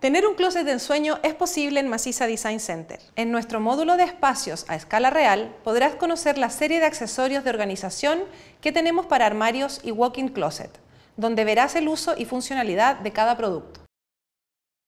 Tener un closet de ensueño es posible en Maciza Design Center. En nuestro módulo de espacios a escala real podrás conocer la serie de accesorios de organización que tenemos para armarios y walk-in closet, donde verás el uso y funcionalidad de cada producto.